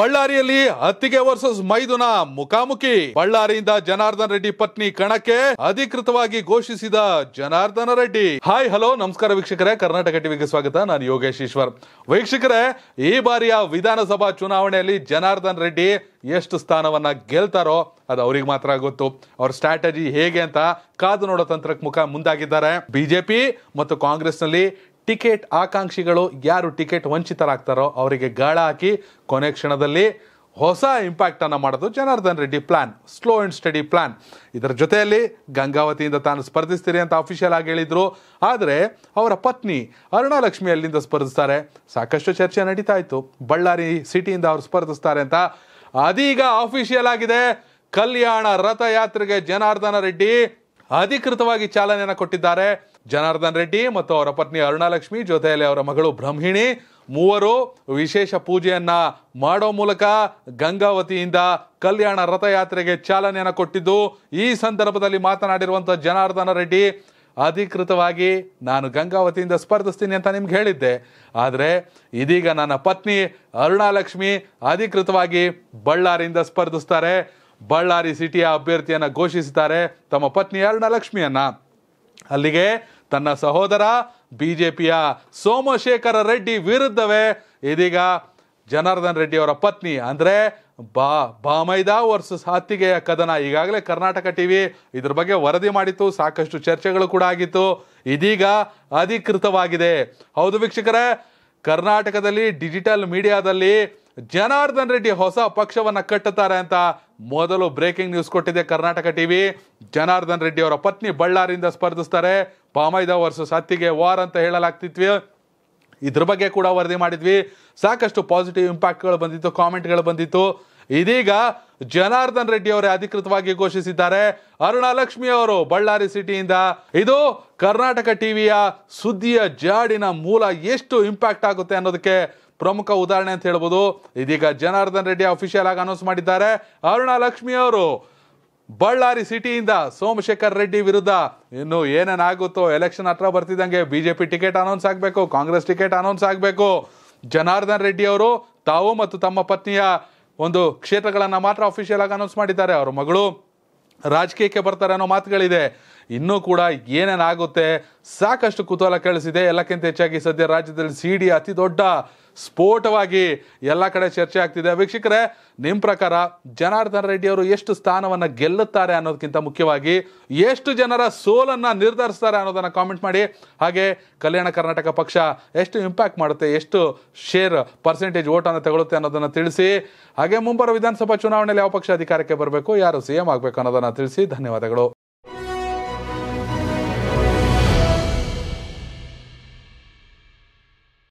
ಬಳ್ಳಾರಿಯಲ್ಲಿ ಅತ್ತಿಗೆ ವರ್ಸಸ್ ಮೈದುನ ಮುಖಾಮುಖಿ ಬಳ್ಳಾರಿಯಿಂದ ಜನಾರ್ದನ್ ರೆಡ್ಡಿ ಪತ್ನಿ ಕಣಕ್ಕೆ ಅಧಿಕೃತವಾಗಿ ಘೋಷಿಸಿದ ಜನಾರ್ದನ ರೆಡ್ಡಿ ಹಾಯ್ ಹಲೋ ನಮಸ್ಕಾರ ವೀಕ್ಷಕರೇ ಕರ್ನಾಟಕ ಟಿವಿಗೆ ಸ್ವಾಗತ ನಾನು ಯೋಗೇಶ್ ಈಶ್ವರ್ ವೀಕ್ಷಕರೇ ಈ ಬಾರಿಯ ವಿಧಾನಸಭಾ ಚುನಾವಣೆಯಲ್ಲಿ ಜನಾರ್ದನ್ ರೆಡ್ಡಿ ಎಷ್ಟು ಸ್ಥಾನವನ್ನ ಗೆಲ್ತಾರೋ ಅದು ಅವ್ರಿಗೆ ಮಾತ್ರ ಗೊತ್ತು ಅವ್ರ ಸ್ಟ್ರಾಟಜಿ ಹೇಗೆ ಅಂತ ಕಾದು ನೋಡೋ ತಂತ್ರಕ್ಕೆ ಮುಖ ಮುಂದಾಗಿದ್ದಾರೆ ಬಿಜೆಪಿ ಮತ್ತು ಕಾಂಗ್ರೆಸ್ನಲ್ಲಿ ಟಿಕೆಟ್ ಆಕಾಂಕ್ಷಿಗಳು ಯಾರು ಟಿಕೆಟ್ ವಂಚಿತರಾಗ್ತಾರೋ ಅವರಿಗೆ ಗಾಳ ಹಾಕಿ ಕೊನೆ ಕ್ಷಣದಲ್ಲಿ ಹೊಸ ಇಂಪ್ಯಾಕ್ಟನ್ನು ಮಾಡೋದು Janardhan Reddy plan slow and steady plan ಇದರ ಜೊತೆಯಲ್ಲಿ ಗಂಗಾವತಿಯಿಂದ ತಾನು ಸ್ಪರ್ಧಿಸ್ತೀರಿ ಅಂತ ಅಫಿಷಿಯಲ್ ಆಗಿ ಹೇಳಿದರು ಆದರೆ ಅವರ ಪತ್ನಿ ಅರುಣಾಲಕ್ಷ್ಮಿ ಅಲ್ಲಿಂದ ಸ್ಪರ್ಧಿಸ್ತಾರೆ ಸಾಕಷ್ಟು ಚರ್ಚೆ ನಡೀತಾ ಇತ್ತು ಬಳ್ಳಾರಿ ಸಿಟಿಯಿಂದ ಅವರು ಸ್ಪರ್ಧಿಸ್ತಾರೆ ಅಂತ ಅದೀಗ ಅಫಿಷಿಯಲ್ ಆಗಿದೆ ಕಲ್ಯಾಣ ರಥಯಾತ್ರೆಗೆ ಜನಾರ್ದನ ರೆಡ್ಡಿ ಅಧಿಕೃತವಾಗಿ ಚಾಲನೆಯನ್ನು ಕೊಟ್ಟಿದ್ದಾರೆ ಜನಾರ್ದನ್ ರೆಡ್ಡಿ ಮತ್ತು ಅವರ ಪತ್ನಿ ಅರುಣಾಲಕ್ಷ್ಮಿ ಜೊತೆಯಲ್ಲಿ ಅವರ ಮಗಳು ಬ್ರಹ್ಮಿಣಿ ಮೂವರು ವಿಶೇಷ ಪೂಜೆಯನ್ನು ಮಾಡೋ ಮೂಲಕ ಗಂಗಾವತಿಯಿಂದ ಕಲ್ಯಾಣ ರಥಯಾತ್ರೆಗೆ ಚಾಲನೆಯನ್ನು ಕೊಟ್ಟಿದ್ದು ಈ ಸಂದರ್ಭದಲ್ಲಿ ಮಾತನಾಡಿರುವಂತಹ ಜನಾರ್ದನ ರೆಡ್ಡಿ ಅಧಿಕೃತವಾಗಿ ನಾನು ಗಂಗಾವತಿಯಿಂದ ಸ್ಪರ್ಧಿಸ್ತೀನಿ ಅಂತ ನಿಮ್ಗೆ ಹೇಳಿದ್ದೆ ಆದರೆ ಇದೀಗ ನನ್ನ ಪತ್ನಿ ಅರುಣಾಲಕ್ಷ್ಮಿ ಅಧಿಕೃತವಾಗಿ ಬಳ್ಳಾರಿಯಿಂದ ಸ್ಪರ್ಧಿಸ್ತಾರೆ ಬಳ್ಳಾರಿ ಸಿಟಿಯ ಅಭ್ಯರ್ಥಿಯನ್ನು ಘೋಷಿಸುತ್ತಾರೆ ತಮ್ಮ ಪತ್ನಿ ಅರುಣಾಲಕ್ಷ್ಮಿಯನ್ನು ಅಲ್ಲಿಗೆ ತನ್ನ ಸಹೋದರ ಪಿಯ ಸೋಮಶೇಖರ ರೆಡ್ಡಿ ವಿರುದ್ಧವೇ ಇದೀಗ ಜನಾರ್ದನ್ ರೆಡ್ಡಿ ಅವರ ಪತ್ನಿ ಅಂದರೆ ಬಾ ಬಾಮೈದಾ ವರ್ಸಸ್ ಹತ್ತಿಗೆಯ ಕದನ ಈಗಾಗಲೇ ಕರ್ನಾಟಕ ಟಿ ವಿ ಇದ್ರ ಬಗ್ಗೆ ವರದಿ ಮಾಡಿತ್ತು ಸಾಕಷ್ಟು ಚರ್ಚೆಗಳು ಕೂಡ ಆಗಿತ್ತು ಇದೀಗ ಅಧಿಕೃತವಾಗಿದೆ ಹೌದು ವೀಕ್ಷಕರೇ ಕರ್ನಾಟಕದಲ್ಲಿ ಡಿಜಿಟಲ್ ಮೀಡಿಯಾದಲ್ಲಿ ಜನಾರ್ದನ್ ರೆಡ್ಡಿ ಹೊಸ ಪಕ್ಷವನ್ನು ಕಟ್ಟುತ್ತಾರೆ ಅಂತ ಮೊದಲು ಬ್ರೇಕಿಂಗ್ ನ್ಯೂಸ್ ಕೊಟ್ಟಿದೆ ಕರ್ನಾಟಕ ಟಿವಿ ಜನಾರ್ದನ್ ರೆಡ್ಡಿ ಅವರ ಪತ್ನಿ ಬಳ್ಳಾರಿಯಿಂದ ಸ್ಪರ್ಧಿಸ್ತಾರೆ ಪಾಮೈದ ವರ್ಸಸ್ ಸತ್ತಿಗೆ ವಾರ್ ಅಂತ ಹೇಳಲಾಗ್ತಿದ್ವಿ ಇದ್ರ ಬಗ್ಗೆ ಕೂಡ ವರದಿ ಮಾಡಿದ್ವಿ ಸಾಕಷ್ಟು ಪಾಸಿಟಿವ್ ಇಂಪ್ಯಾಕ್ಟ್ಗಳು ಬಂದಿತ್ತು ಕಾಮೆಂಟ್ಗಳು ಬಂದಿತ್ತು ಇದೀಗ ಜನಾರ್ದನ್ ರೆಡ್ಡಿ ಅವರೇ ಅಧಿಕೃತವಾಗಿ ಘೋಷಿಸಿದ್ದಾರೆ ಅರುಣ ಲಕ್ಷ್ಮಿ ಅವರು ಬಳ್ಳಾರಿ ಸಿಟಿಯಿಂದ ಇದು ಕರ್ನಾಟಕ ಟಿವಿಯ ಸುದ್ದಿಯ ಜಾಡಿನ ಮೂಲ ಎಷ್ಟು ಇಂಪ್ಯಾಕ್ಟ್ ಆಗುತ್ತೆ ಅನ್ನೋದಕ್ಕೆ ಪ್ರಮುಖ ಉದಾಹರಣೆ ಅಂತ ಹೇಳ್ಬೋದು ಇದೀಗ ಜನಾರ್ದನ್ ರೆಡ್ಡಿ ಅಫಿಷಿಯಲ್ ಆಗಿ ಅನೌನ್ಸ್ ಮಾಡಿದ್ದಾರೆ ಅರುಣ ಲಕ್ಷ್ಮಿ ಅವರು ಬಳ್ಳಾರಿ ಸಿಟಿಯಿಂದ ಸೋಮಶೇಖರ್ ರೆಡ್ಡಿ ವಿರುದ್ಧ ಇನ್ನು ಏನೇನಾಗುತ್ತೋ ಎಲೆಕ್ಷನ್ ಹತ್ರ ಬರ್ತಿದ್ದಂಗೆ ಬಿಜೆಪಿ ಟಿಕೆಟ್ ಅನೌನ್ಸ್ ಆಗಬೇಕು ಕಾಂಗ್ರೆಸ್ ಟಿಕೆಟ್ ಅನೌನ್ಸ್ ಆಗಬೇಕು ಜನಾರ್ದನ್ ರೆಡ್ಡಿ ಅವರು ತಾವು ಮತ್ತು ತಮ್ಮ ಪತ್ನಿಯ ಒಂದು ಕ್ಷೇತ್ರಗಳನ್ನು ಮಾತ್ರ ಅಫಿಷಿಯಲ್ ಆಗಿ ಅನೌನ್ಸ್ ಮಾಡಿದ್ದಾರೆ ಅವರ ಮಗಳು ರಾಜಕೀಯಕ್ಕೆ ಬರ್ತಾರೆ ಅನ್ನೋ ಮಾತುಗಳಿದೆ ಇನ್ನೂ ಕೂಡ ಏನೇನಾಗುತ್ತೆ ಸಾಕಷ್ಟು ಕುತೂಹಲ ಕೇಳಿಸಿದೆ ಎಲ್ಲಕ್ಕಿಂತ ಹೆಚ್ಚಾಗಿ ಸದ್ಯ ರಾಜ್ಯದಲ್ಲಿ ಸಿ ಡಿ ಅತಿ ದೊಡ್ಡ ಸ್ಫೋಟವಾಗಿ ಎಲ್ಲ ಕಡೆ ಚರ್ಚೆ ಆಗ್ತಿದೆ ವೀಕ್ಷಕರೇ ನಿಮ್ಮ ಪ್ರಕಾರ ಜನಾರ್ದನ್ ರೆಡ್ಡಿ ಅವರು ಎಷ್ಟು ಸ್ಥಾನವನ್ನು ಗೆಲ್ಲುತ್ತಾರೆ ಅನ್ನೋದಕ್ಕಿಂತ ಮುಖ್ಯವಾಗಿ ಎಷ್ಟು ಜನರ ಸೋಲನ್ನು ನಿರ್ಧರಿಸ್ತಾರೆ ಅನ್ನೋದನ್ನು ಕಾಮೆಂಟ್ ಮಾಡಿ ಹಾಗೆ ಕಲ್ಯಾಣ ಕರ್ನಾಟಕ ಪಕ್ಷ ಎಷ್ಟು ಇಂಪ್ಯಾಕ್ಟ್ ಮಾಡುತ್ತೆ ಎಷ್ಟು ಶೇರ್ ಪರ್ಸೆಂಟೇಜ್ ಓಟನ್ನು ತಗೊಳುತ್ತೆ ಅನ್ನೋದನ್ನು ತಿಳಿಸಿ ಹಾಗೆ ಮುಂಬರುವ ವಿಧಾನಸಭಾ ಚುನಾವಣೆಯಲ್ಲಿ ಯಾವ ಪಕ್ಷ ಅಧಿಕಾರಕ್ಕೆ ಬರಬೇಕು ಯಾರು ಸಿ ಆಗಬೇಕು ಅನ್ನೋದನ್ನು ತಿಳಿಸಿ ಧನ್ಯವಾದಗಳು